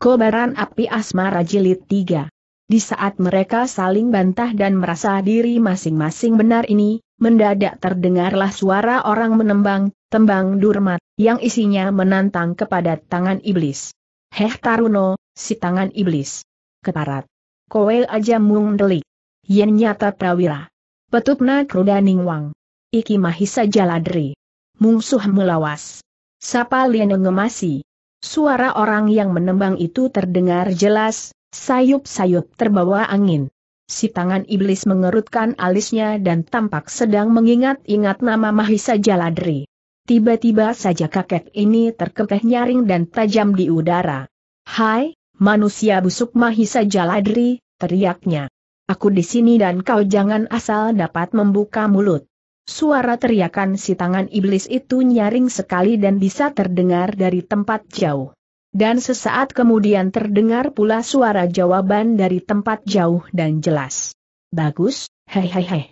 Kobaran Api Asmara Jilid 3. Di saat mereka saling bantah dan merasa diri masing-masing benar ini, mendadak terdengarlah suara orang menembang, tembang durmat, yang isinya menantang kepada tangan iblis. Heh Taruno, si tangan iblis. Keparat. Kowe aja mung delik. Yen nyata prawira. Petupna kruda wang. Iki mahisa jaladri. Mungsuh melawas. Sapa lian ngemasi. Suara orang yang menembang itu terdengar jelas, sayup-sayup terbawa angin. Si tangan iblis mengerutkan alisnya dan tampak sedang mengingat-ingat nama Mahisa Jaladri. Tiba-tiba saja kakek ini terkekeh nyaring dan tajam di udara. Hai, manusia busuk Mahisa Jaladri, teriaknya. Aku di sini dan kau jangan asal dapat membuka mulut. Suara teriakan si tangan iblis itu nyaring sekali dan bisa terdengar dari tempat jauh. Dan sesaat kemudian terdengar pula suara jawaban dari tempat jauh dan jelas. Bagus, hei hei hei.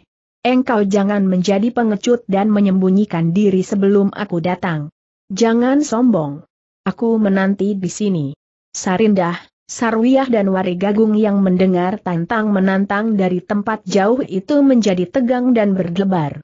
Engkau jangan menjadi pengecut dan menyembunyikan diri sebelum aku datang. Jangan sombong. Aku menanti di sini. Sarindah, Sarwiyah dan Warigagung yang mendengar tantang menantang dari tempat jauh itu menjadi tegang dan berdebar.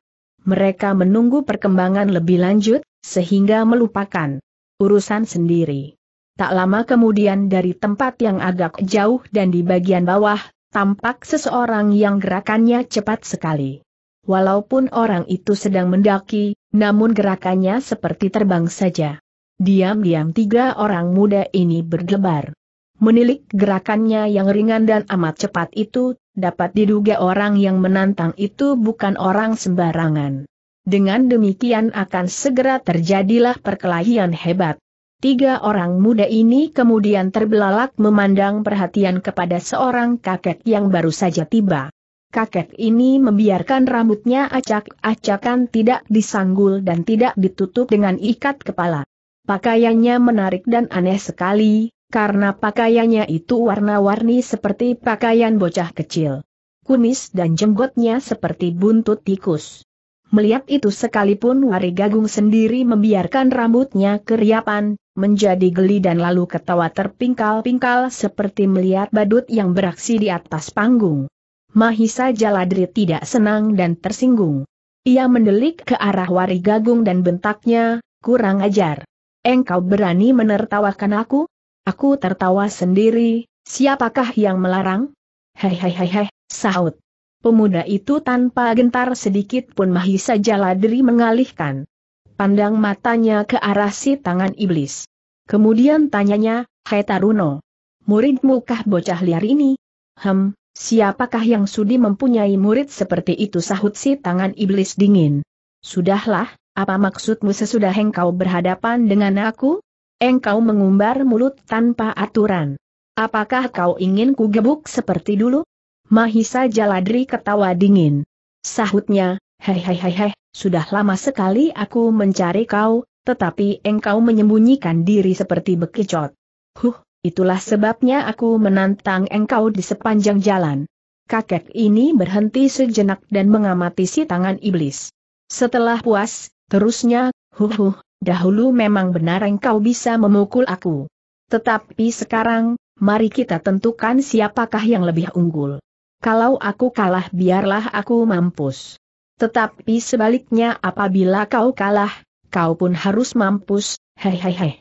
Mereka menunggu perkembangan lebih lanjut, sehingga melupakan urusan sendiri. Tak lama kemudian dari tempat yang agak jauh dan di bagian bawah, tampak seseorang yang gerakannya cepat sekali. Walaupun orang itu sedang mendaki, namun gerakannya seperti terbang saja. Diam-diam tiga orang muda ini berdebar. Menilik gerakannya yang ringan dan amat cepat itu, dapat diduga orang yang menantang itu bukan orang sembarangan. Dengan demikian akan segera terjadilah perkelahian hebat. Tiga orang muda ini kemudian terbelalak memandang perhatian kepada seorang kakek yang baru saja tiba. Kakek ini membiarkan rambutnya acak-acakan tidak disanggul dan tidak ditutup dengan ikat kepala. Pakaiannya menarik dan aneh sekali, karena pakaiannya itu warna-warni seperti pakaian bocah kecil. Kumis dan jenggotnya seperti buntut tikus. Melihat itu sekalipun Wari Gagung sendiri membiarkan rambutnya keriapan, menjadi geli dan lalu ketawa terpingkal-pingkal seperti melihat badut yang beraksi di atas panggung. Mahisa Jaladri tidak senang dan tersinggung. Ia mendelik ke arah Wari Gagung dan bentaknya, kurang ajar. Engkau berani menertawakan aku? Aku tertawa sendiri, siapakah yang melarang? Hei hei hei hei, sahut. Pemuda itu tanpa gentar sedikit pun Mahisa saja mengalihkan. Pandang matanya ke arah si tangan iblis. Kemudian tanyanya, Hai Taruno. Muridmu kah bocah liar ini? Hem, siapakah yang sudi mempunyai murid seperti itu sahut si tangan iblis dingin. Sudahlah, apa maksudmu sesudah engkau berhadapan dengan aku? Engkau mengumbar mulut tanpa aturan. Apakah kau ingin kugebuk seperti dulu? Mahisa Jaladri ketawa dingin. Sahutnya, hehehehe. sudah lama sekali aku mencari kau, tetapi engkau menyembunyikan diri seperti bekicot. Huh, itulah sebabnya aku menantang engkau di sepanjang jalan. Kakek ini berhenti sejenak dan mengamati si tangan iblis. Setelah puas, terusnya, huh huh, dahulu memang benar engkau bisa memukul aku. Tetapi sekarang, mari kita tentukan siapakah yang lebih unggul. Kalau aku kalah biarlah aku mampus. Tetapi sebaliknya apabila kau kalah, kau pun harus mampus, Hei hei hei.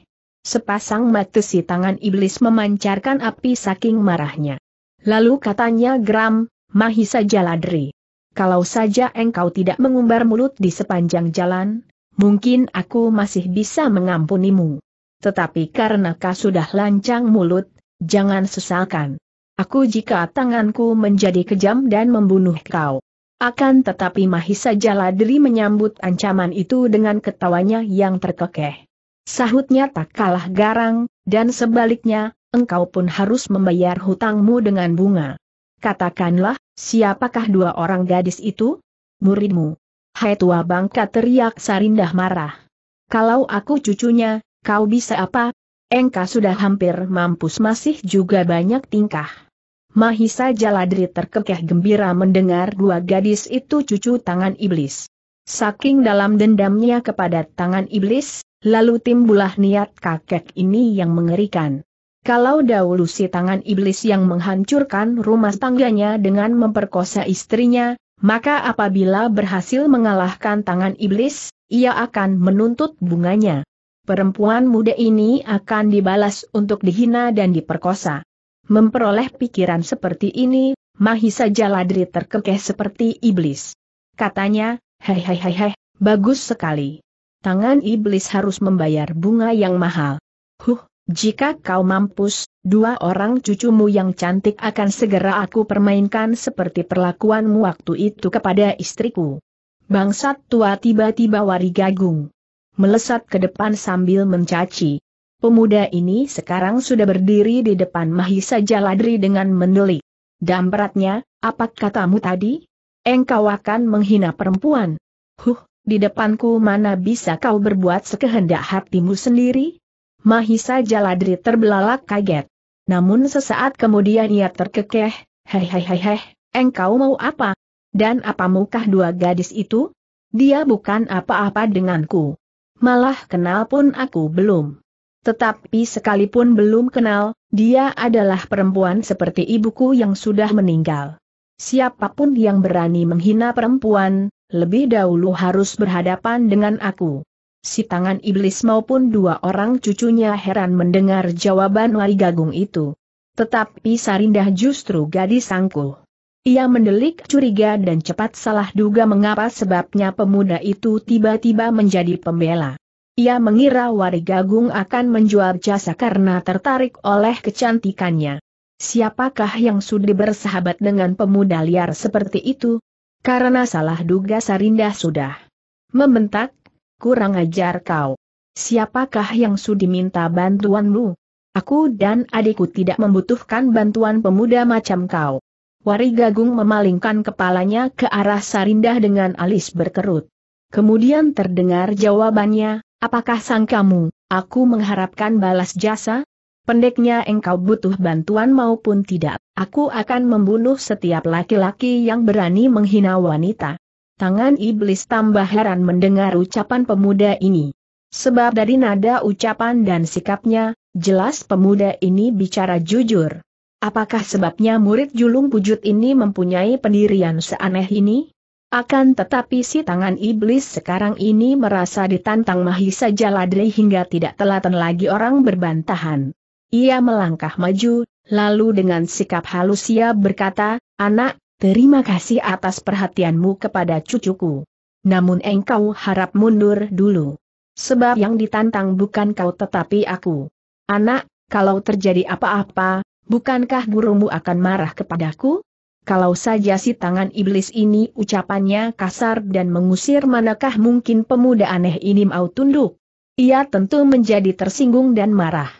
Sepasang mata si tangan iblis memancarkan api saking marahnya. Lalu katanya geram, Mahisa Jaladri. Kalau saja engkau tidak mengumbar mulut di sepanjang jalan, mungkin aku masih bisa mengampunimu. Tetapi karena kau sudah lancang mulut, jangan sesalkan. Aku jika tanganku menjadi kejam dan membunuh kau. Akan tetapi Mahisa Jaladri menyambut ancaman itu dengan ketawanya yang terkekeh. Sahutnya tak kalah garang, dan sebaliknya, engkau pun harus membayar hutangmu dengan bunga. Katakanlah, siapakah dua orang gadis itu? Muridmu. Hai tua bangka teriak Sarindah marah. Kalau aku cucunya, kau bisa apa? Engka sudah hampir mampus masih juga banyak tingkah. Mahisa Jaladri terkekeh gembira mendengar dua gadis itu cucu tangan iblis. Saking dalam dendamnya kepada tangan iblis, lalu timbulah niat kakek ini yang mengerikan. Kalau dahulu si tangan iblis yang menghancurkan rumah tangganya dengan memperkosa istrinya, maka apabila berhasil mengalahkan tangan iblis, ia akan menuntut bunganya. Perempuan muda ini akan dibalas untuk dihina dan diperkosa. Memperoleh pikiran seperti ini, Mahisa Jaladri terkekeh seperti iblis. Katanya, hei hei hei hei, bagus sekali. Tangan iblis harus membayar bunga yang mahal. Huh, jika kau mampus, dua orang cucumu yang cantik akan segera aku permainkan seperti perlakuanmu waktu itu kepada istriku. Bangsat tua tiba-tiba wari gagung. Melesat ke depan sambil mencaci. Pemuda ini sekarang sudah berdiri di depan Mahisa Jaladri dengan mendeli. Dampratnya, apa katamu tadi? Engkau akan menghina perempuan. Huh, di depanku mana bisa kau berbuat sekehendak hatimu sendiri? Mahisa Jaladri terbelalak kaget. Namun sesaat kemudian ia terkekeh, hehehehe, engkau mau apa? Dan apa mukah dua gadis itu? Dia bukan apa-apa denganku. Malah kenal pun aku belum. Tetapi sekalipun belum kenal, dia adalah perempuan seperti ibuku yang sudah meninggal. Siapapun yang berani menghina perempuan, lebih dahulu harus berhadapan dengan aku si tangan iblis maupun dua orang cucunya heran mendengar jawaban Wali Gagung itu. Tetapi Sarindah justru gadis angkuh. Ia mendelik curiga dan cepat salah duga mengapa sebabnya pemuda itu tiba-tiba menjadi pembela. Ia mengira Wali Gagung akan menjual jasa karena tertarik oleh kecantikannya. Siapakah yang sudah bersahabat dengan pemuda liar seperti itu? Karena salah duga Sarindah sudah membentak, kurang ajar kau. Siapakah yang sudi minta bantuanmu? Aku dan adikku tidak membutuhkan bantuan pemuda macam kau. Wari Gagung memalingkan kepalanya ke arah Sarindah dengan alis berkerut. Kemudian terdengar jawabannya, apakah sangkamu, aku mengharapkan balas jasa? Pendeknya engkau butuh bantuan maupun tidak, aku akan membunuh setiap laki-laki yang berani menghina wanita tangan iblis tambah heran mendengar ucapan pemuda ini. Sebab dari nada ucapan dan sikapnya, jelas pemuda ini bicara jujur. Apakah sebabnya murid julung pujut ini mempunyai pendirian seaneh ini? Akan tetapi si tangan iblis sekarang ini merasa ditantang Mahisa Jaladri hingga tidak telaten lagi orang berbantahan. Ia melangkah maju, lalu dengan sikap halus ia berkata, Anak, Terima kasih atas perhatianmu kepada cucuku. Namun engkau harap mundur dulu. Sebab yang ditantang bukan kau tetapi aku. Anak, kalau terjadi apa-apa, bukankah gurumu akan marah kepadaku? Kalau saja si tangan iblis ini ucapannya kasar dan mengusir manakah mungkin pemuda aneh ini mau tunduk? Ia tentu menjadi tersinggung dan marah.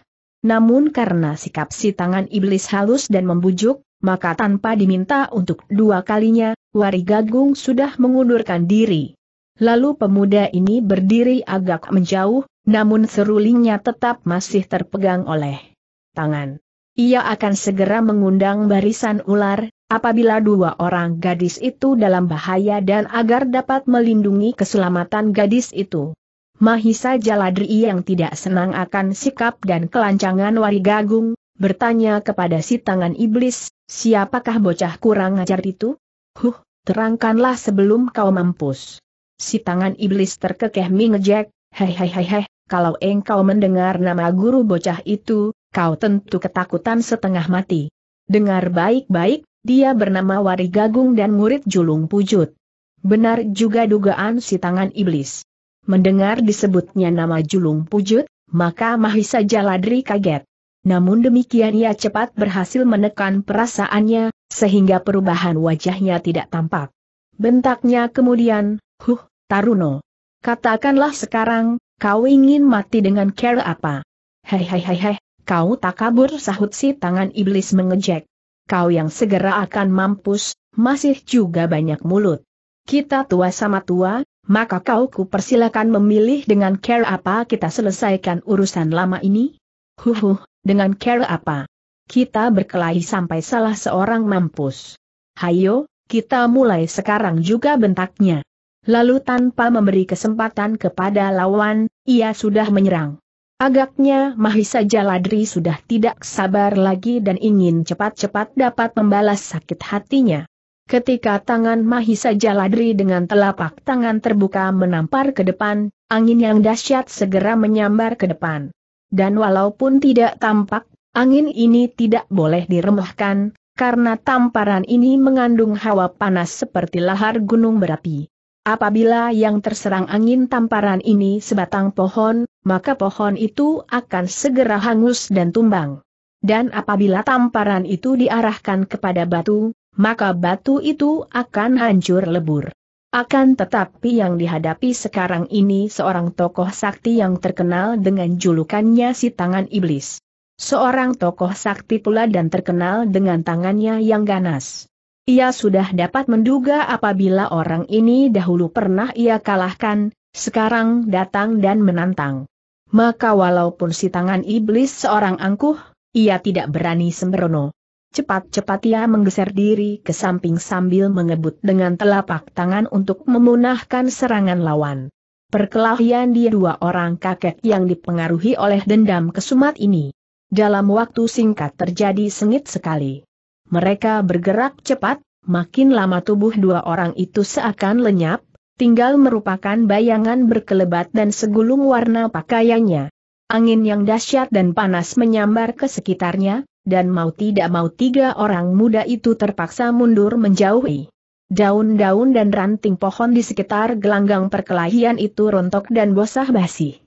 Namun karena sikap si tangan iblis halus dan membujuk, maka tanpa diminta untuk dua kalinya, Wari Gagung sudah mengundurkan diri. Lalu pemuda ini berdiri agak menjauh, namun serulingnya tetap masih terpegang oleh tangan. Ia akan segera mengundang barisan ular, apabila dua orang gadis itu dalam bahaya dan agar dapat melindungi keselamatan gadis itu. Mahisa Jaladri yang tidak senang akan sikap dan kelancangan Wari Gagung, bertanya kepada si tangan iblis, siapakah bocah kurang ajar itu? Huh, terangkanlah sebelum kau mampus. Si tangan iblis terkekeh mengejek, hehehehe, kalau engkau mendengar nama guru bocah itu, kau tentu ketakutan setengah mati. Dengar baik-baik, dia bernama Wari Gagung dan murid Julung Pujut. Benar juga dugaan si tangan iblis. Mendengar disebutnya nama Julung Pujut, maka Mahisa Jaladri kaget. Namun demikian ia cepat berhasil menekan perasaannya, sehingga perubahan wajahnya tidak tampak. Bentaknya kemudian, huh, Taruno. Katakanlah sekarang, kau ingin mati dengan care apa? Hei hei hei hei, kau tak kabur sahut si tangan iblis mengejek. Kau yang segera akan mampus, masih juga banyak mulut. Kita tua sama tua, maka kau ku persilakan memilih dengan care apa kita selesaikan urusan lama ini? Huhuh, dengan care apa? Kita berkelahi sampai salah seorang mampus. Hayo, kita mulai sekarang juga bentaknya. Lalu tanpa memberi kesempatan kepada lawan, ia sudah menyerang. Agaknya Mahisa Jaladri sudah tidak sabar lagi dan ingin cepat-cepat dapat membalas sakit hatinya. Ketika tangan Mahisa Jaladri dengan telapak tangan terbuka menampar ke depan, angin yang dahsyat segera menyambar ke depan. Dan walaupun tidak tampak, angin ini tidak boleh diremehkan, karena tamparan ini mengandung hawa panas seperti lahar gunung berapi. Apabila yang terserang angin tamparan ini sebatang pohon, maka pohon itu akan segera hangus dan tumbang. Dan apabila tamparan itu diarahkan kepada batu, maka batu itu akan hancur lebur. Akan tetapi yang dihadapi sekarang ini seorang tokoh sakti yang terkenal dengan julukannya si tangan iblis. Seorang tokoh sakti pula dan terkenal dengan tangannya yang ganas. Ia sudah dapat menduga apabila orang ini dahulu pernah ia kalahkan, sekarang datang dan menantang. Maka walaupun si tangan iblis seorang angkuh, ia tidak berani sembrono. Cepat-cepat ia menggeser diri ke samping sambil mengebut dengan telapak tangan untuk memunahkan serangan lawan. Perkelahian di dua orang kakek yang dipengaruhi oleh dendam kesumat ini. Dalam waktu singkat terjadi sengit sekali. Mereka bergerak cepat, makin lama tubuh dua orang itu seakan lenyap, tinggal merupakan bayangan berkelebat dan segulung warna pakaiannya. Angin yang dahsyat dan panas menyambar ke sekitarnya, dan mau tidak mau tiga orang muda itu terpaksa mundur menjauhi. Daun-daun dan ranting pohon di sekitar gelanggang perkelahian itu rontok dan bosah basi.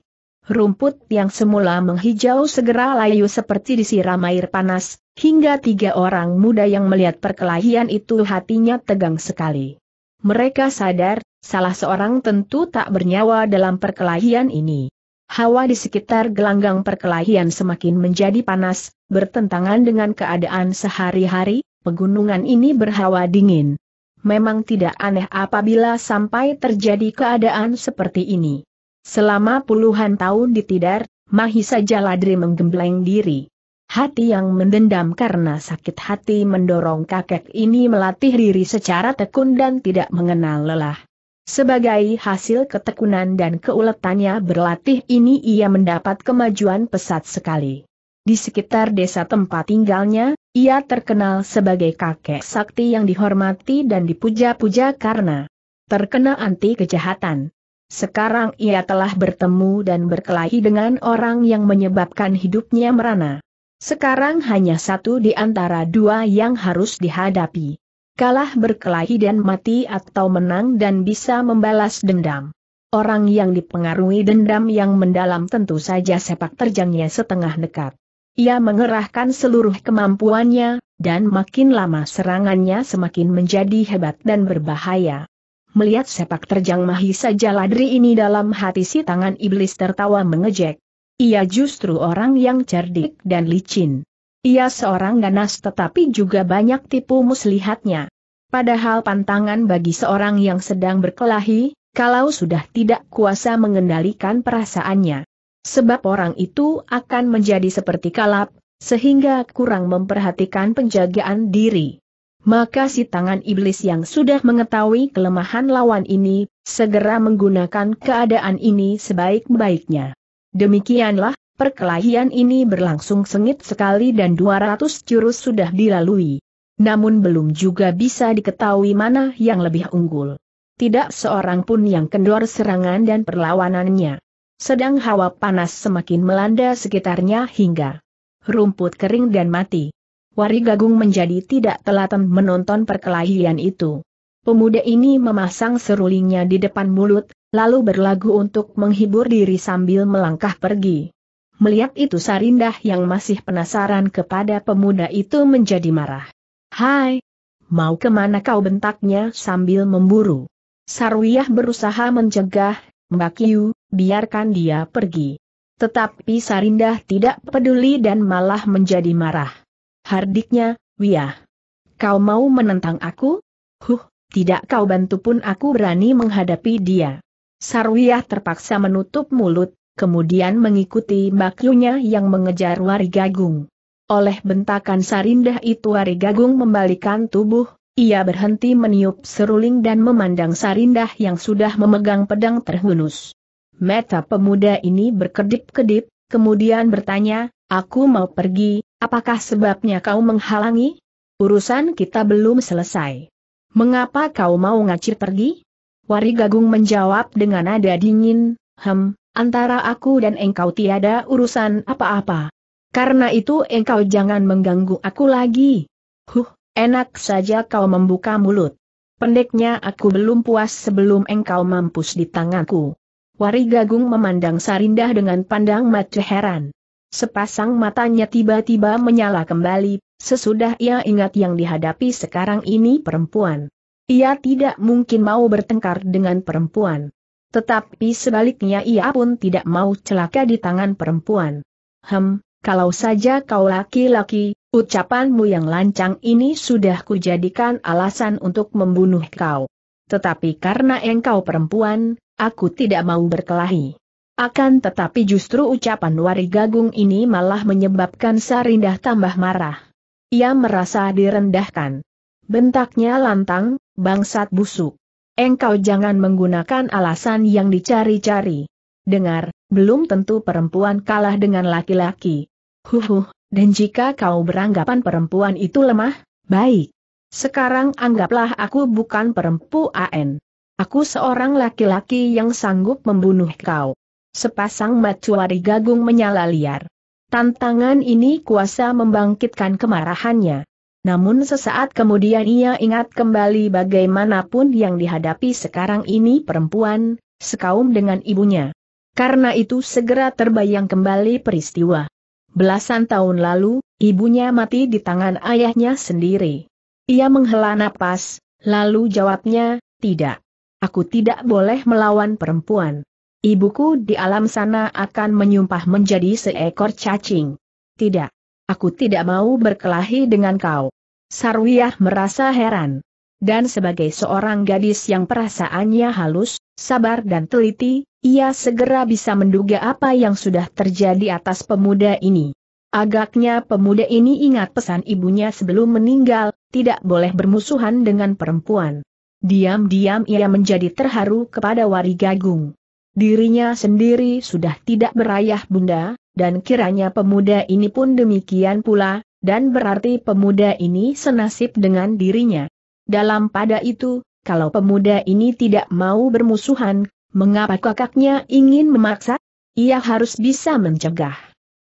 Rumput yang semula menghijau segera layu seperti disiram air panas, hingga tiga orang muda yang melihat perkelahian itu hatinya tegang sekali. Mereka sadar, salah seorang tentu tak bernyawa dalam perkelahian ini. Hawa di sekitar gelanggang perkelahian semakin menjadi panas, bertentangan dengan keadaan sehari-hari, pegunungan ini berhawa dingin. Memang tidak aneh apabila sampai terjadi keadaan seperti ini. Selama puluhan tahun ditidar, Mahisa Jaladri menggembleng diri. Hati yang mendendam karena sakit hati mendorong kakek ini melatih diri secara tekun dan tidak mengenal lelah. Sebagai hasil ketekunan dan keuletannya berlatih ini ia mendapat kemajuan pesat sekali. Di sekitar desa tempat tinggalnya, ia terkenal sebagai kakek sakti yang dihormati dan dipuja-puja karena terkena anti kejahatan. Sekarang ia telah bertemu dan berkelahi dengan orang yang menyebabkan hidupnya merana. Sekarang hanya satu di antara dua yang harus dihadapi kalah berkelahi dan mati atau menang dan bisa membalas dendam. Orang yang dipengaruhi dendam yang mendalam tentu saja sepak terjangnya setengah dekat. Ia mengerahkan seluruh kemampuannya, dan makin lama serangannya semakin menjadi hebat dan berbahaya. Melihat sepak terjang Mahisa Jaladri ini dalam hati si tangan iblis tertawa mengejek. Ia justru orang yang cerdik dan licin. Ia seorang ganas tetapi juga banyak tipu muslihatnya. Padahal pantangan bagi seorang yang sedang berkelahi, kalau sudah tidak kuasa mengendalikan perasaannya. Sebab orang itu akan menjadi seperti kalap, sehingga kurang memperhatikan penjagaan diri. Maka si tangan iblis yang sudah mengetahui kelemahan lawan ini, segera menggunakan keadaan ini sebaik-baiknya. Demikianlah, Perkelahian ini berlangsung sengit sekali dan 200 jurus sudah dilalui. Namun belum juga bisa diketahui mana yang lebih unggul. Tidak seorang pun yang kendor serangan dan perlawanannya. Sedang hawa panas semakin melanda sekitarnya hingga rumput kering dan mati. Wari Gagung menjadi tidak telaten menonton perkelahian itu. Pemuda ini memasang serulingnya di depan mulut, lalu berlagu untuk menghibur diri sambil melangkah pergi. Melihat itu Sarindah yang masih penasaran kepada pemuda itu menjadi marah. Hai! Mau kemana kau bentaknya sambil memburu? Sarwiyah berusaha mencegah, Mbak Yu, biarkan dia pergi. Tetapi Sarindah tidak peduli dan malah menjadi marah. Hardiknya, Wiyah. Kau mau menentang aku? Huh, tidak kau bantu pun aku berani menghadapi dia. Sarwiyah terpaksa menutup mulut, kemudian mengikuti baklunya yang mengejar Wari Gagung. Oleh bentakan Sarindah itu Wari Gagung membalikan tubuh, ia berhenti meniup seruling dan memandang Sarindah yang sudah memegang pedang terhunus. Meta pemuda ini berkedip-kedip, kemudian bertanya, aku mau pergi, apakah sebabnya kau menghalangi? Urusan kita belum selesai. Mengapa kau mau ngacir pergi? Wari Gagung menjawab dengan nada dingin, hem, Antara aku dan engkau tiada urusan apa-apa. Karena itu engkau jangan mengganggu aku lagi. Huh, enak saja kau membuka mulut. Pendeknya aku belum puas sebelum engkau mampus di tanganku. Wari Gagung memandang Sarindah dengan pandang mata heran. Sepasang matanya tiba-tiba menyala kembali, sesudah ia ingat yang dihadapi sekarang ini perempuan. Ia tidak mungkin mau bertengkar dengan perempuan. Tetapi sebaliknya ia pun tidak mau celaka di tangan perempuan. Hem, kalau saja kau laki-laki, ucapanmu yang lancang ini sudah kujadikan alasan untuk membunuh kau. Tetapi karena engkau perempuan, aku tidak mau berkelahi. Akan tetapi justru ucapan Wari Gagung ini malah menyebabkan Sarindah tambah marah. Ia merasa direndahkan. Bentaknya lantang, bangsat busuk. Engkau jangan menggunakan alasan yang dicari-cari. Dengar, belum tentu perempuan kalah dengan laki-laki. Huhuh, dan jika kau beranggapan perempuan itu lemah, baik. Sekarang anggaplah aku bukan perempuan. Aku seorang laki-laki yang sanggup membunuh kau. Sepasang matuari gagung menyala liar. Tantangan ini kuasa membangkitkan kemarahannya. Namun sesaat kemudian ia ingat kembali bagaimanapun yang dihadapi sekarang ini perempuan, sekaum dengan ibunya. Karena itu segera terbayang kembali peristiwa. Belasan tahun lalu, ibunya mati di tangan ayahnya sendiri. Ia menghela napas, lalu jawabnya, tidak. Aku tidak boleh melawan perempuan. Ibuku di alam sana akan menyumpah menjadi seekor cacing. Tidak. Aku tidak mau berkelahi dengan kau. Sarwiyah merasa heran. Dan sebagai seorang gadis yang perasaannya halus, sabar dan teliti, ia segera bisa menduga apa yang sudah terjadi atas pemuda ini. Agaknya pemuda ini ingat pesan ibunya sebelum meninggal, tidak boleh bermusuhan dengan perempuan. Diam-diam ia menjadi terharu kepada Warigagung. Dirinya sendiri sudah tidak berayah bunda, dan kiranya pemuda ini pun demikian pula, dan berarti pemuda ini senasib dengan dirinya. Dalam pada itu, kalau pemuda ini tidak mau bermusuhan, mengapa kakaknya ingin memaksa? Ia harus bisa mencegah.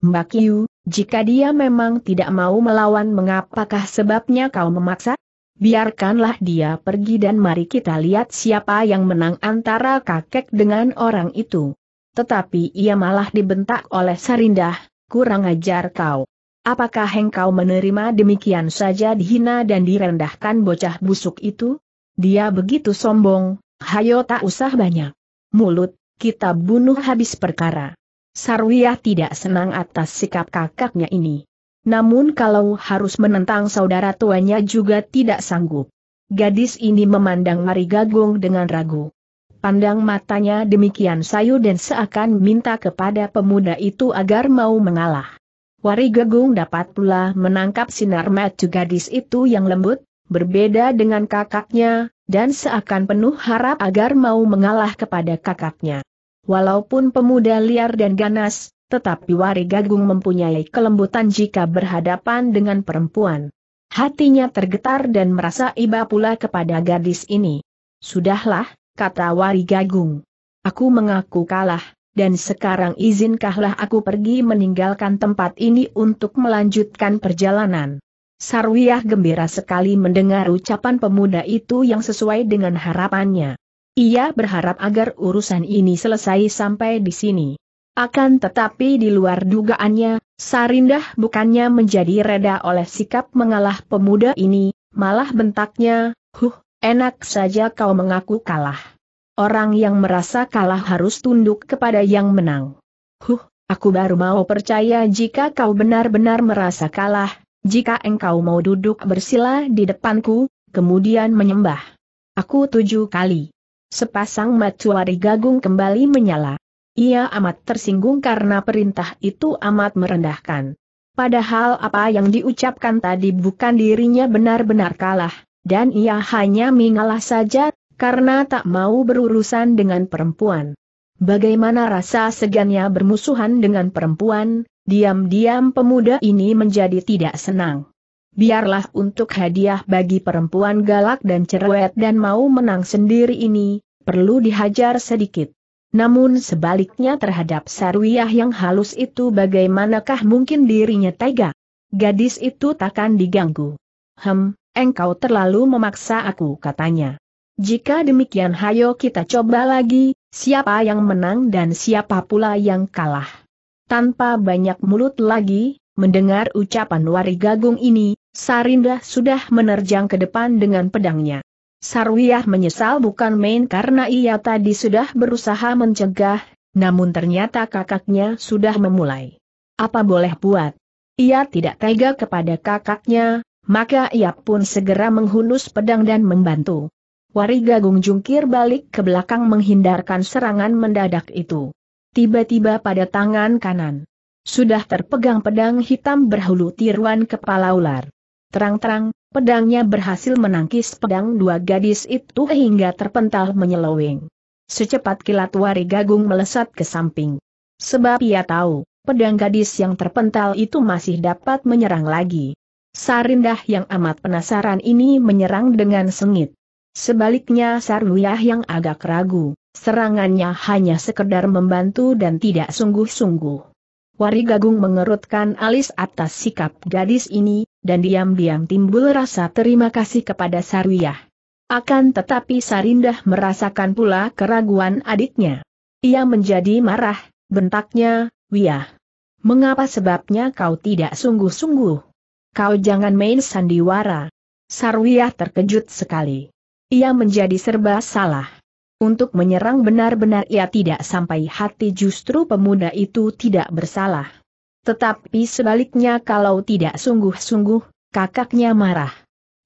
Mbak Yu, jika dia memang tidak mau melawan mengapakah sebabnya kau memaksa? Biarkanlah dia pergi dan mari kita lihat siapa yang menang antara kakek dengan orang itu. Tetapi ia malah dibentak oleh Sarindah, kurang ajar kau. Apakah engkau menerima demikian saja dihina dan direndahkan bocah busuk itu? Dia begitu sombong, hayo tak usah banyak. Mulut, kita bunuh habis perkara. Sarwiyah tidak senang atas sikap kakaknya ini. Namun kalau harus menentang saudara tuanya juga tidak sanggup. Gadis ini memandang Mari Gagong dengan ragu. Pandang matanya demikian sayu dan seakan minta kepada pemuda itu agar mau mengalah. Wari Gegung dapat pula menangkap sinar mata gadis itu yang lembut, berbeda dengan kakaknya, dan seakan penuh harap agar mau mengalah kepada kakaknya. Walaupun pemuda liar dan ganas, tetapi Wari Gagung mempunyai kelembutan jika berhadapan dengan perempuan. Hatinya tergetar dan merasa iba pula kepada gadis ini. Sudahlah, kata Wari Gagung. Aku mengaku kalah, dan sekarang izinkahlah aku pergi meninggalkan tempat ini untuk melanjutkan perjalanan. Sarwiyah gembira sekali mendengar ucapan pemuda itu yang sesuai dengan harapannya. Ia berharap agar urusan ini selesai sampai di sini. Akan tetapi di luar dugaannya, Sarindah bukannya menjadi reda oleh sikap mengalah pemuda ini, malah bentaknya, huh, enak saja kau mengaku kalah. Orang yang merasa kalah harus tunduk kepada yang menang. Huh, aku baru mau percaya jika kau benar-benar merasa kalah, jika engkau mau duduk bersila di depanku, kemudian menyembah. Aku tujuh kali. Sepasang matuari gagung kembali menyala. Ia amat tersinggung karena perintah itu amat merendahkan. Padahal apa yang diucapkan tadi bukan dirinya benar-benar kalah, dan ia hanya mengalah saja, karena tak mau berurusan dengan perempuan. Bagaimana rasa segannya bermusuhan dengan perempuan, diam-diam pemuda ini menjadi tidak senang. Biarlah untuk hadiah bagi perempuan galak dan cerewet dan mau menang sendiri ini, perlu dihajar sedikit. Namun sebaliknya terhadap Sarwiyah yang halus itu bagaimanakah mungkin dirinya tega? Gadis itu takkan diganggu. Hem, engkau terlalu memaksa aku katanya. Jika demikian hayo kita coba lagi, siapa yang menang dan siapa pula yang kalah. Tanpa banyak mulut lagi, mendengar ucapan Wari Gagung ini, Sarinda sudah menerjang ke depan dengan pedangnya. Sarwiyah menyesal bukan main karena ia tadi sudah berusaha mencegah, namun ternyata kakaknya sudah memulai. Apa boleh buat? Ia tidak tega kepada kakaknya, maka ia pun segera menghunus pedang dan membantu. Wari Gagung jungkir balik ke belakang menghindarkan serangan mendadak itu. Tiba-tiba pada tangan kanan. Sudah terpegang pedang hitam berhulu tiruan kepala ular. Terang-terang, pedangnya berhasil menangkis pedang dua gadis itu hingga terpental menyeloweng. Secepat kilat Wari Gagung melesat ke samping. Sebab ia tahu, pedang gadis yang terpental itu masih dapat menyerang lagi. Sarindah yang amat penasaran ini menyerang dengan sengit. Sebaliknya Sarwiyah yang agak ragu, serangannya hanya sekedar membantu dan tidak sungguh-sungguh. Wari Gagung mengerutkan alis atas sikap gadis ini, dan diam-diam timbul rasa terima kasih kepada Sarwiyah. Akan tetapi Sarindah merasakan pula keraguan adiknya. Ia menjadi marah, bentaknya, Wiyah. Mengapa sebabnya kau tidak sungguh-sungguh? Kau jangan main sandiwara. Sarwiyah terkejut sekali. Ia menjadi serba salah. Untuk menyerang benar-benar ia tidak sampai hati justru pemuda itu tidak bersalah. Tetapi sebaliknya kalau tidak sungguh-sungguh, kakaknya marah.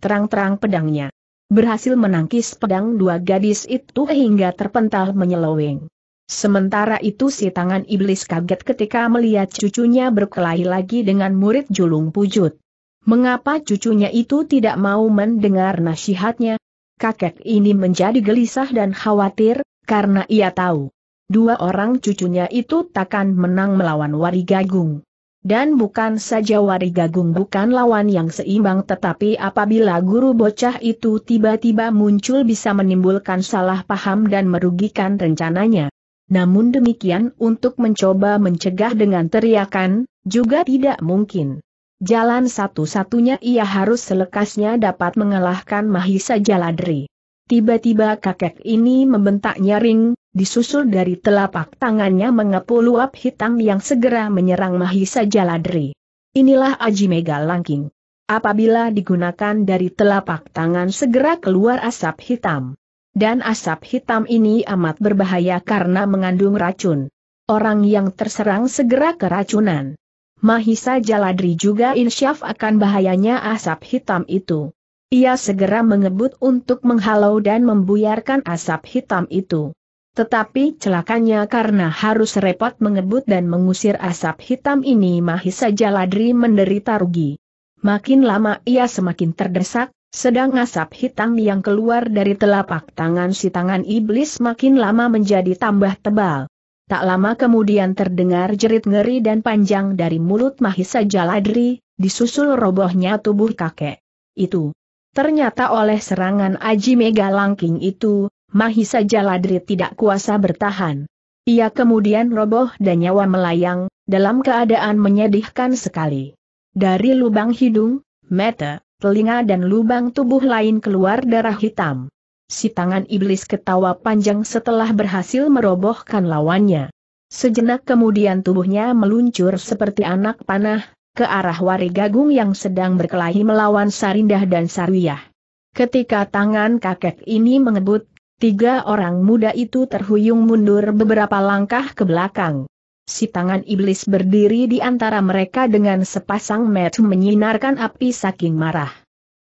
Terang-terang pedangnya. Berhasil menangkis pedang dua gadis itu hingga terpental menyeloweng. Sementara itu si tangan iblis kaget ketika melihat cucunya berkelahi lagi dengan murid julung pujut. Mengapa cucunya itu tidak mau mendengar nasihatnya, kakek ini menjadi gelisah dan khawatir, karena ia tahu. Dua orang cucunya itu takkan menang melawan Wari Gagung. Dan bukan saja Wari Gagung bukan lawan yang seimbang tetapi apabila guru bocah itu tiba-tiba muncul bisa menimbulkan salah paham dan merugikan rencananya. Namun demikian untuk mencoba mencegah dengan teriakan, juga tidak mungkin. Jalan satu-satunya ia harus selekasnya dapat mengalahkan Mahisa Jaladri. Tiba-tiba kakek ini membentak nyaring, disusul dari telapak tangannya mengepul uap hitam yang segera menyerang Mahisa Jaladri. Inilah Aji Mega Langking. Apabila digunakan dari telapak tangan segera keluar asap hitam. Dan asap hitam ini amat berbahaya karena mengandung racun. Orang yang terserang segera keracunan. Mahisa Jaladri juga insyaf akan bahayanya asap hitam itu. Ia segera mengebut untuk menghalau dan membuyarkan asap hitam itu. Tetapi celakanya karena harus repot mengebut dan mengusir asap hitam ini Mahisa Jaladri menderita rugi. Makin lama ia semakin terdesak, sedang asap hitam yang keluar dari telapak tangan si tangan iblis makin lama menjadi tambah tebal. Tak lama kemudian terdengar jerit ngeri dan panjang dari mulut Mahisa Jaladri, disusul robohnya tubuh kakek. Itu. Ternyata oleh serangan Aji Mega Langking itu, Mahisa Jaladri tidak kuasa bertahan. Ia kemudian roboh dan nyawa melayang, dalam keadaan menyedihkan sekali. Dari lubang hidung, mata, telinga dan lubang tubuh lain keluar darah hitam si tangan iblis ketawa panjang setelah berhasil merobohkan lawannya. Sejenak kemudian tubuhnya meluncur seperti anak panah, ke arah Wari Gagung yang sedang berkelahi melawan Sarindah dan Sarwiyah. Ketika tangan kakek ini mengebut, tiga orang muda itu terhuyung mundur beberapa langkah ke belakang. Si tangan iblis berdiri di antara mereka dengan sepasang mata menyinarkan api saking marah.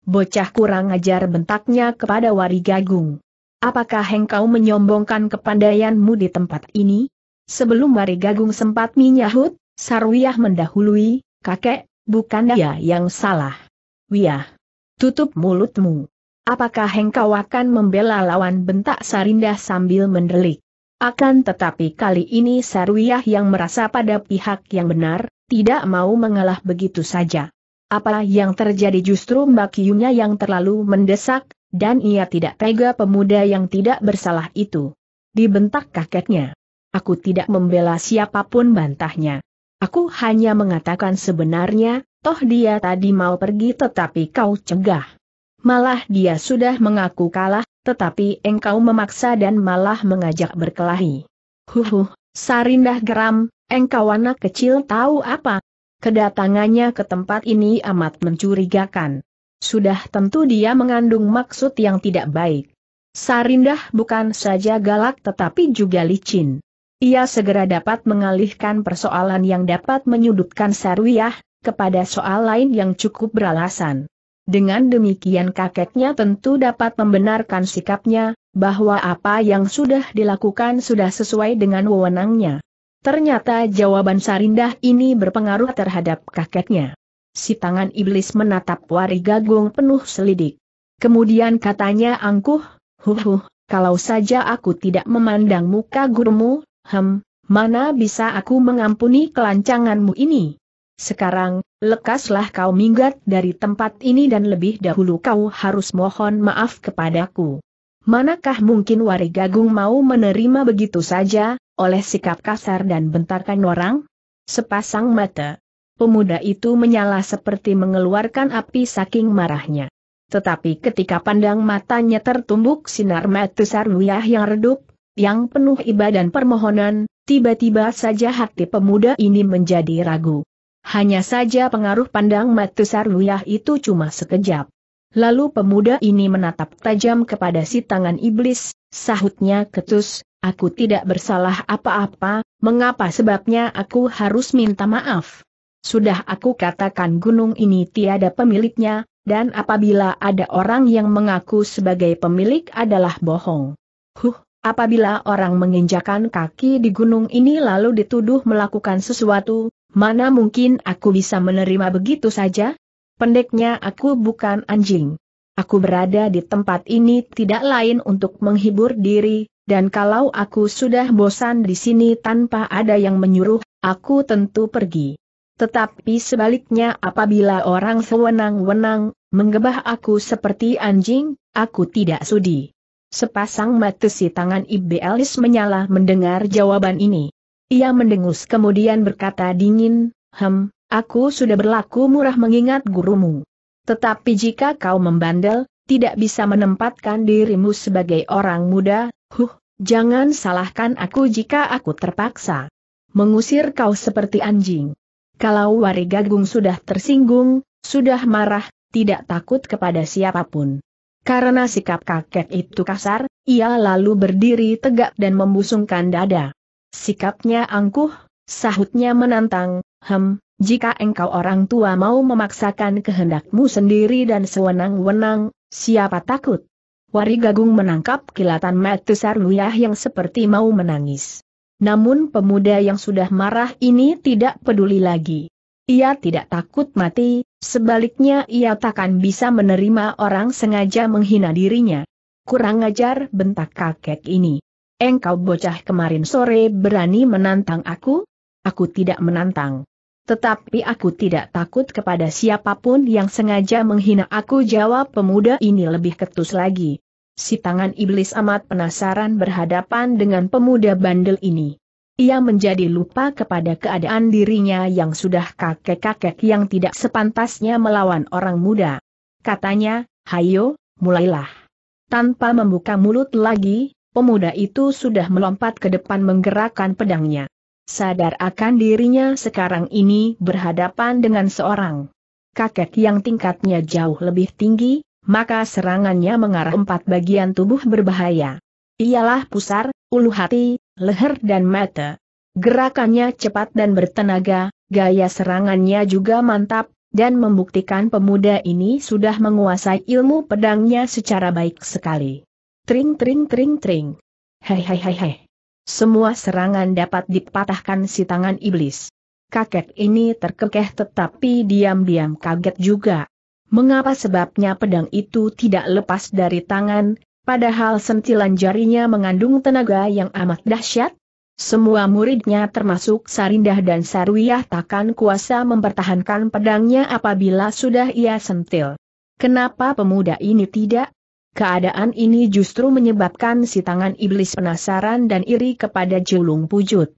Bocah kurang ajar bentaknya kepada Wari Gagung. Apakah engkau menyombongkan kepandaianmu di tempat ini? Sebelum Wari Gagung sempat menyahut, Sarwiyah mendahului, kakek, bukan dia yang salah. Wiyah, tutup mulutmu. Apakah engkau akan membela lawan bentak Sarinda sambil mendelik? Akan tetapi kali ini Sarwiyah yang merasa pada pihak yang benar, tidak mau mengalah begitu saja. Apa yang terjadi justru Mbak Kiyunya yang terlalu mendesak, dan ia tidak tega pemuda yang tidak bersalah itu. Dibentak kakeknya. Aku tidak membela siapapun bantahnya. Aku hanya mengatakan sebenarnya, toh dia tadi mau pergi tetapi kau cegah. Malah dia sudah mengaku kalah, tetapi engkau memaksa dan malah mengajak berkelahi. Huhuh, Sarindah geram, engkau anak kecil tahu apa, Kedatangannya ke tempat ini amat mencurigakan. Sudah tentu dia mengandung maksud yang tidak baik. Sarindah bukan saja galak tetapi juga licin. Ia segera dapat mengalihkan persoalan yang dapat menyudutkan Sarwiyah, kepada soal lain yang cukup beralasan. Dengan demikian kakeknya tentu dapat membenarkan sikapnya, bahwa apa yang sudah dilakukan sudah sesuai dengan wewenangnya. Ternyata jawaban Sarindah ini berpengaruh terhadap kakeknya. Si tangan iblis menatap wari gagung penuh selidik. Kemudian katanya angkuh, huhuh, kalau saja aku tidak memandang muka gurumu, hem, mana bisa aku mengampuni kelancanganmu ini? Sekarang, lekaslah kau minggat dari tempat ini dan lebih dahulu kau harus mohon maaf kepadaku. Manakah mungkin Wari Gagung mau menerima begitu saja, oleh sikap kasar dan bentarkan orang? Sepasang mata. Pemuda itu menyala seperti mengeluarkan api saking marahnya. Tetapi ketika pandang matanya tertumbuk sinar mata sarwiyah yang redup, yang penuh iba dan permohonan, tiba-tiba saja hati pemuda ini menjadi ragu. Hanya saja pengaruh pandang mata sarwiyah itu cuma sekejap. Lalu pemuda ini menatap tajam kepada si tangan iblis, sahutnya ketus, aku tidak bersalah apa-apa, mengapa sebabnya aku harus minta maaf? Sudah aku katakan gunung ini tiada pemiliknya, dan apabila ada orang yang mengaku sebagai pemilik adalah bohong. Huh, apabila orang menginjakan kaki di gunung ini lalu dituduh melakukan sesuatu, mana mungkin aku bisa menerima begitu saja? Pendeknya aku bukan anjing. Aku berada di tempat ini tidak lain untuk menghibur diri, dan kalau aku sudah bosan di sini tanpa ada yang menyuruh, aku tentu pergi. Tetapi sebaliknya apabila orang sewenang-wenang, menggebah aku seperti anjing, aku tidak sudi. Sepasang mata si tangan iblis menyala mendengar jawaban ini. Ia mendengus kemudian berkata dingin, Hem, Aku sudah berlaku murah mengingat gurumu. Tetapi jika kau membandel, tidak bisa menempatkan dirimu sebagai orang muda, huh, jangan salahkan aku jika aku terpaksa mengusir kau seperti anjing. Kalau Wari Gagung sudah tersinggung, sudah marah, tidak takut kepada siapapun. Karena sikap kakek itu kasar, ia lalu berdiri tegak dan membusungkan dada. Sikapnya angkuh, sahutnya menantang, hem, jika engkau orang tua mau memaksakan kehendakmu sendiri dan sewenang-wenang, siapa takut? Wari Gagung menangkap kilatan mata Sarluyah yang seperti mau menangis. Namun pemuda yang sudah marah ini tidak peduli lagi. Ia tidak takut mati, sebaliknya ia takkan bisa menerima orang sengaja menghina dirinya. Kurang ajar bentak kakek ini. Engkau bocah kemarin sore berani menantang aku? Aku tidak menantang. Tetapi aku tidak takut kepada siapapun yang sengaja menghina aku jawab pemuda ini lebih ketus lagi. Si tangan iblis amat penasaran berhadapan dengan pemuda bandel ini. Ia menjadi lupa kepada keadaan dirinya yang sudah kakek-kakek yang tidak sepantasnya melawan orang muda. Katanya, hayo, mulailah. Tanpa membuka mulut lagi, pemuda itu sudah melompat ke depan menggerakkan pedangnya sadar akan dirinya sekarang ini berhadapan dengan seorang kakek yang tingkatnya jauh lebih tinggi, maka serangannya mengarah empat bagian tubuh berbahaya. Ialah pusar, ulu hati, leher dan mata. Gerakannya cepat dan bertenaga, gaya serangannya juga mantap, dan membuktikan pemuda ini sudah menguasai ilmu pedangnya secara baik sekali. Tring tring tring tring. Hei hei hei hei. Semua serangan dapat dipatahkan si tangan iblis. Kakek ini terkekeh tetapi diam-diam kaget juga. Mengapa sebabnya pedang itu tidak lepas dari tangan, padahal sentilan jarinya mengandung tenaga yang amat dahsyat? Semua muridnya termasuk Sarindah dan Sarwiyah takkan kuasa mempertahankan pedangnya apabila sudah ia sentil. Kenapa pemuda ini tidak? Keadaan ini justru menyebabkan si tangan iblis penasaran dan iri kepada Julung Pujut.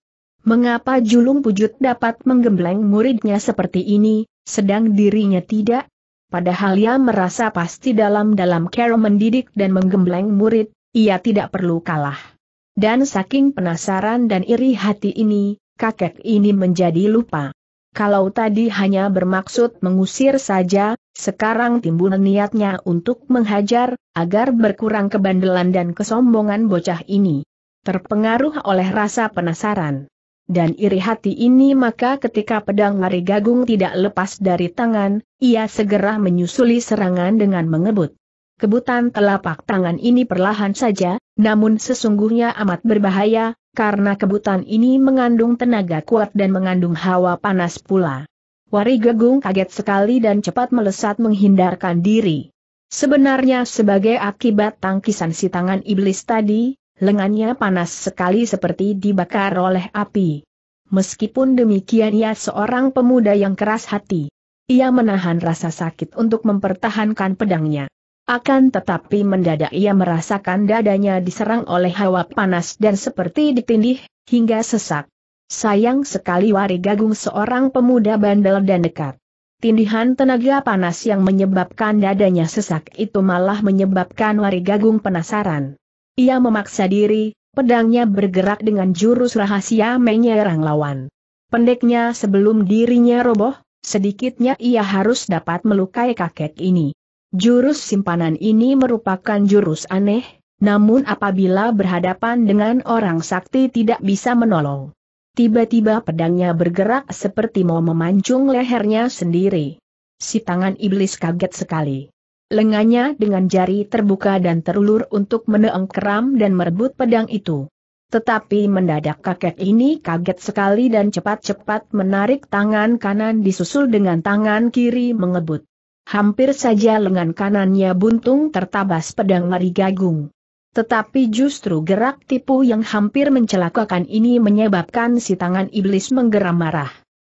Mengapa Julung Pujut dapat menggembleng muridnya seperti ini, sedang dirinya tidak? Padahal ia merasa pasti dalam-dalam Carol mendidik dan menggembleng murid, ia tidak perlu kalah. Dan saking penasaran dan iri hati ini, kakek ini menjadi lupa. Kalau tadi hanya bermaksud mengusir saja, sekarang timbul niatnya untuk menghajar, agar berkurang kebandelan dan kesombongan bocah ini. Terpengaruh oleh rasa penasaran dan iri hati ini maka ketika pedang lari gagung tidak lepas dari tangan, ia segera menyusuli serangan dengan mengebut. Kebutan telapak tangan ini perlahan saja, namun sesungguhnya amat berbahaya, karena kebutan ini mengandung tenaga kuat dan mengandung hawa panas pula. Wari Gegung kaget sekali dan cepat melesat menghindarkan diri. Sebenarnya sebagai akibat tangkisan si tangan iblis tadi, lengannya panas sekali seperti dibakar oleh api. Meskipun demikian ia seorang pemuda yang keras hati. Ia menahan rasa sakit untuk mempertahankan pedangnya. Akan tetapi mendadak ia merasakan dadanya diserang oleh hawa panas dan seperti ditindih, hingga sesak. Sayang sekali Wari Gagung seorang pemuda bandel dan dekat. Tindihan tenaga panas yang menyebabkan dadanya sesak itu malah menyebabkan Wari Gagung penasaran. Ia memaksa diri, pedangnya bergerak dengan jurus rahasia menyerang lawan. Pendeknya sebelum dirinya roboh, sedikitnya ia harus dapat melukai kakek ini. Jurus simpanan ini merupakan jurus aneh, namun apabila berhadapan dengan orang sakti tidak bisa menolong. Tiba-tiba pedangnya bergerak seperti mau memancung lehernya sendiri. Si tangan iblis kaget sekali. Lengannya dengan jari terbuka dan terulur untuk meneeng keram dan merebut pedang itu. Tetapi mendadak kakek ini kaget sekali dan cepat-cepat menarik tangan kanan disusul dengan tangan kiri mengebut. Hampir saja lengan kanannya buntung tertabas pedang lari gagung. Tetapi justru gerak tipu yang hampir mencelakakan ini menyebabkan si tangan iblis menggeram marah.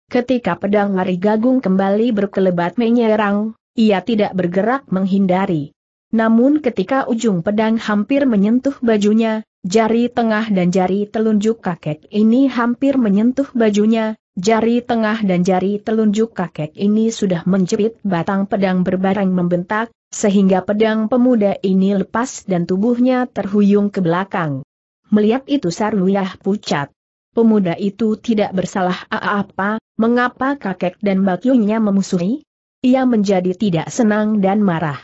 Ketika pedang lari gagung kembali berkelebat menyerang, ia tidak bergerak menghindari. Namun ketika ujung pedang hampir menyentuh bajunya, Jari tengah dan jari telunjuk kakek ini hampir menyentuh bajunya, jari tengah dan jari telunjuk kakek ini sudah menjepit batang pedang berbaring membentak, sehingga pedang pemuda ini lepas dan tubuhnya terhuyung ke belakang. Melihat itu Sarwiyah pucat. Pemuda itu tidak bersalah apa-apa, mengapa kakek dan bakyunya memusuhi? Ia menjadi tidak senang dan marah.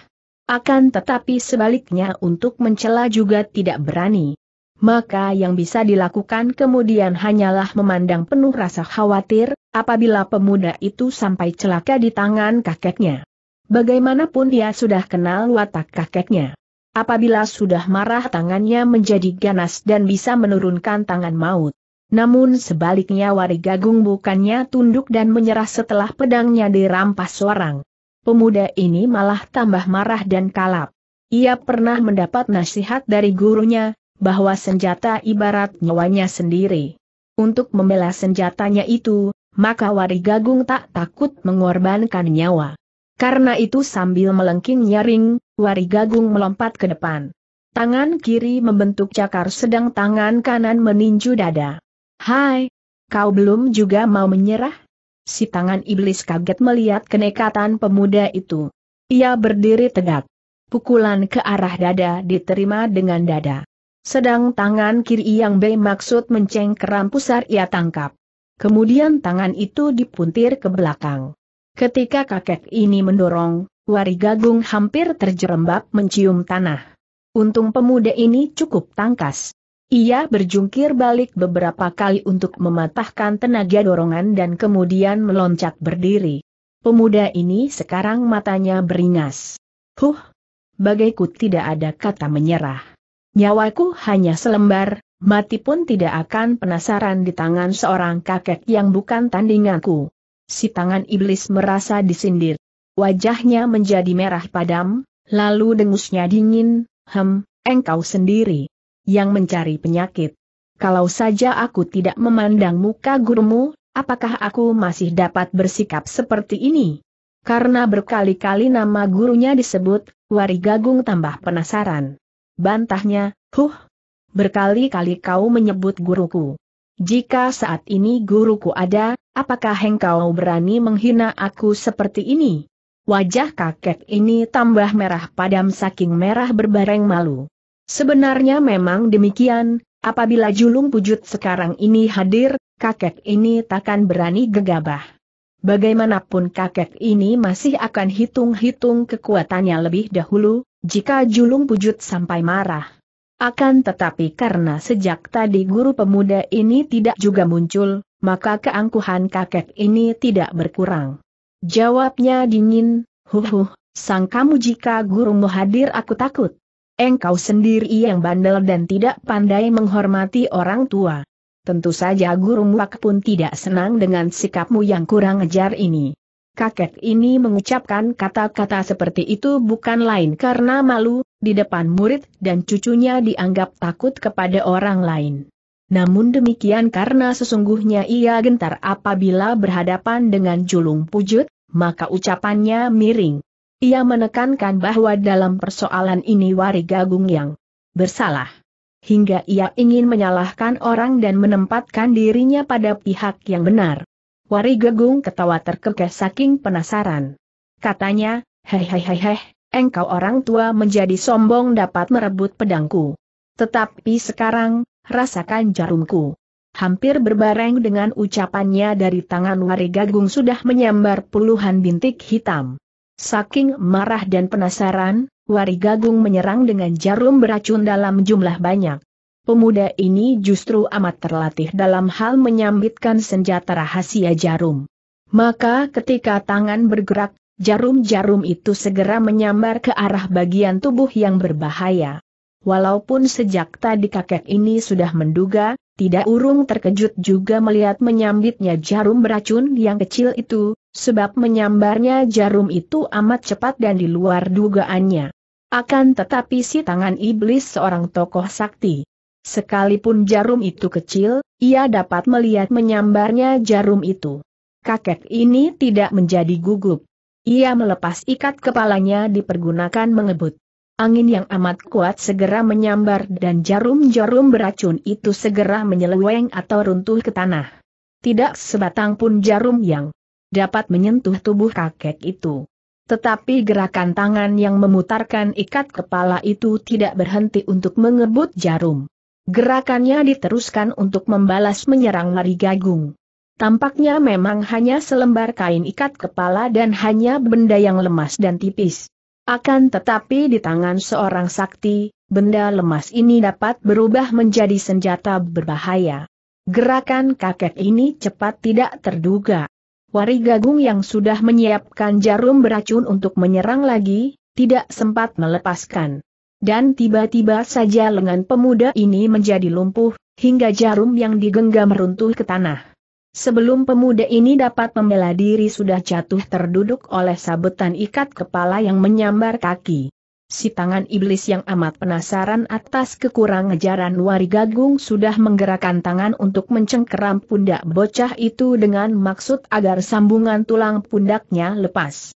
Akan tetapi sebaliknya untuk mencela juga tidak berani maka yang bisa dilakukan kemudian hanyalah memandang penuh rasa khawatir, apabila pemuda itu sampai celaka di tangan kakeknya. Bagaimanapun dia sudah kenal watak kakeknya. Apabila sudah marah tangannya menjadi ganas dan bisa menurunkan tangan maut. Namun sebaliknya Wari Gagung bukannya tunduk dan menyerah setelah pedangnya dirampas seorang Pemuda ini malah tambah marah dan kalap. Ia pernah mendapat nasihat dari gurunya, bahwa senjata ibarat nyawanya sendiri. Untuk membela senjatanya itu, maka Wari Gagung tak takut mengorbankan nyawa. Karena itu sambil melengking nyaring, Wari Gagung melompat ke depan. Tangan kiri membentuk cakar sedang tangan kanan meninju dada. Hai, kau belum juga mau menyerah? Si tangan iblis kaget melihat kenekatan pemuda itu. Ia berdiri tegak. Pukulan ke arah dada diterima dengan dada. Sedang tangan kiri yang B maksud mencengkeram pusar ia tangkap. Kemudian tangan itu dipuntir ke belakang. Ketika kakek ini mendorong, Wari Gagung hampir terjerembab mencium tanah. Untung pemuda ini cukup tangkas. Ia berjungkir balik beberapa kali untuk mematahkan tenaga dorongan dan kemudian meloncat berdiri. Pemuda ini sekarang matanya beringas. Huh! Bagaiku tidak ada kata menyerah. Nyawaku hanya selembar, mati pun tidak akan penasaran di tangan seorang kakek yang bukan tandinganku. Si tangan iblis merasa disindir. Wajahnya menjadi merah padam, lalu dengusnya dingin, hem, engkau sendiri. Yang mencari penyakit. Kalau saja aku tidak memandang muka gurumu, apakah aku masih dapat bersikap seperti ini? Karena berkali-kali nama gurunya disebut, Wari Gagung tambah penasaran. Bantahnya, huh, berkali-kali kau menyebut guruku. Jika saat ini guruku ada, apakah engkau berani menghina aku seperti ini? Wajah kakek ini tambah merah padam saking merah berbareng malu. Sebenarnya memang demikian, apabila julung pujut sekarang ini hadir, kakek ini takkan berani gegabah. Bagaimanapun kakek ini masih akan hitung-hitung kekuatannya lebih dahulu, jika julung pujut sampai marah. Akan tetapi karena sejak tadi guru pemuda ini tidak juga muncul, maka keangkuhan kakek ini tidak berkurang. Jawabnya dingin, huhuh, sang kamu jika gurumu hadir aku takut. Engkau sendiri yang bandel dan tidak pandai menghormati orang tua. Tentu saja guru Muak pun tidak senang dengan sikapmu yang kurang ajar ini kakek ini mengucapkan kata-kata seperti itu bukan lain karena malu, di depan murid dan cucunya dianggap takut kepada orang lain. Namun demikian karena sesungguhnya ia gentar apabila berhadapan dengan julung pujut, maka ucapannya miring. Ia menekankan bahwa dalam persoalan ini Warigagung yang bersalah. Hingga ia ingin menyalahkan orang dan menempatkan dirinya pada pihak yang benar. Wari Gegung ketawa terkekeh saking penasaran. Katanya, hehehehe, engkau orang tua menjadi sombong dapat merebut pedangku. Tetapi sekarang, rasakan jarumku. Hampir berbareng dengan ucapannya dari tangan Wari Gagung sudah menyambar puluhan bintik hitam. Saking marah dan penasaran, Wari Gagung menyerang dengan jarum beracun dalam jumlah banyak pemuda ini justru amat terlatih dalam hal menyambitkan senjata rahasia jarum. Maka ketika tangan bergerak, jarum-jarum itu segera menyambar ke arah bagian tubuh yang berbahaya. Walaupun sejak tadi kakek ini sudah menduga, tidak urung terkejut juga melihat menyambitnya jarum beracun yang kecil itu, sebab menyambarnya jarum itu amat cepat dan di luar dugaannya. Akan tetapi si tangan iblis seorang tokoh sakti. Sekalipun jarum itu kecil, ia dapat melihat menyambarnya jarum itu. Kakek ini tidak menjadi gugup. Ia melepas ikat kepalanya dipergunakan mengebut. Angin yang amat kuat segera menyambar dan jarum-jarum beracun itu segera menyeleweng atau runtuh ke tanah. Tidak sebatang pun jarum yang dapat menyentuh tubuh kakek itu. Tetapi gerakan tangan yang memutarkan ikat kepala itu tidak berhenti untuk mengebut jarum. Gerakannya diteruskan untuk membalas menyerang lari gagung. Tampaknya memang hanya selembar kain ikat kepala dan hanya benda yang lemas dan tipis. Akan tetapi di tangan seorang sakti, benda lemas ini dapat berubah menjadi senjata berbahaya. Gerakan kakek ini cepat tidak terduga. Wari Gagung yang sudah menyiapkan jarum beracun untuk menyerang lagi, tidak sempat melepaskan. Dan tiba-tiba saja lengan pemuda ini menjadi lumpuh, hingga jarum yang digenggam runtuh ke tanah. Sebelum pemuda ini dapat membela diri sudah jatuh terduduk oleh sabetan ikat kepala yang menyambar kaki. Si tangan iblis yang amat penasaran atas kekurangan jaran Wari Gagung sudah menggerakkan tangan untuk mencengkeram pundak bocah itu dengan maksud agar sambungan tulang pundaknya lepas.